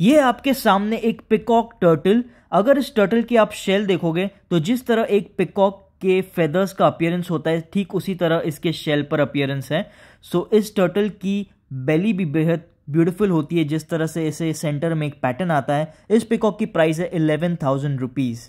ये आपके सामने एक पिकॉक टर्टल अगर इस टर्टल की आप शेल देखोगे तो जिस तरह एक पिकॉक के फेदर्स का अपियरेंस होता है ठीक उसी तरह इसके शेल पर अपियरेंस है सो इस टर्टल की बेली भी बेहद ब्यूटीफुल होती है जिस तरह से इसे सेंटर में एक पैटर्न आता है इस पिकॉक की प्राइस है इलेवन थाउजेंड रुपीज़